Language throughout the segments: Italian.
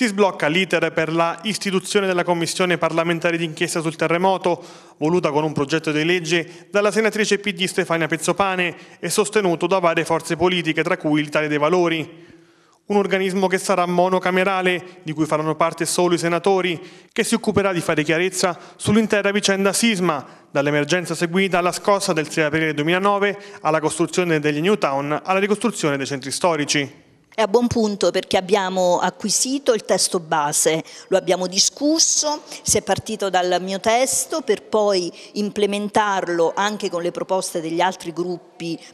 Si sblocca l'iter per la istituzione della commissione parlamentare d'inchiesta sul terremoto, voluta con un progetto di legge dalla senatrice PD Stefania Pezzopane e sostenuto da varie forze politiche, tra cui l'Italia dei Valori. Un organismo che sarà monocamerale, di cui faranno parte solo i senatori, che si occuperà di fare chiarezza sull'intera vicenda sisma, dall'emergenza seguita alla scossa del 6 aprile 2009, alla costruzione degli New Town alla ricostruzione dei centri storici. È a buon punto perché abbiamo acquisito il testo base, lo abbiamo discusso, si è partito dal mio testo per poi implementarlo anche con le proposte degli altri gruppi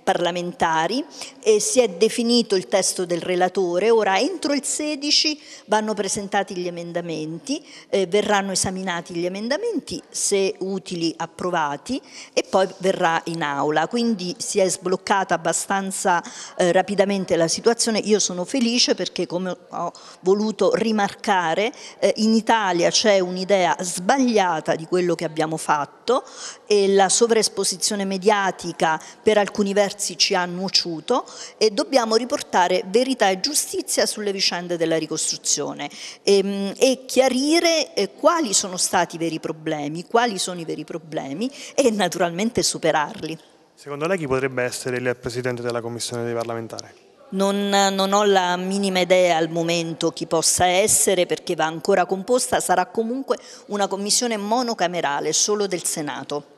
parlamentari e si è definito il testo del relatore. Ora entro il 16 vanno presentati gli emendamenti, eh, verranno esaminati gli emendamenti se utili approvati e poi verrà in aula. Quindi si è sbloccata abbastanza eh, rapidamente la situazione. Io sono sono felice perché come ho voluto rimarcare eh, in Italia c'è un'idea sbagliata di quello che abbiamo fatto e la sovraesposizione mediatica per alcuni versi ci ha nuociuto e dobbiamo riportare verità e giustizia sulle vicende della ricostruzione e, mm, e chiarire eh, quali sono stati i veri problemi, quali sono i veri problemi e naturalmente superarli. Secondo lei chi potrebbe essere il presidente della commissione dei parlamentari? Non, non, ho la minima idea al momento chi possa essere perché va ancora composta, sarà comunque una commissione monocamerale solo del Senato.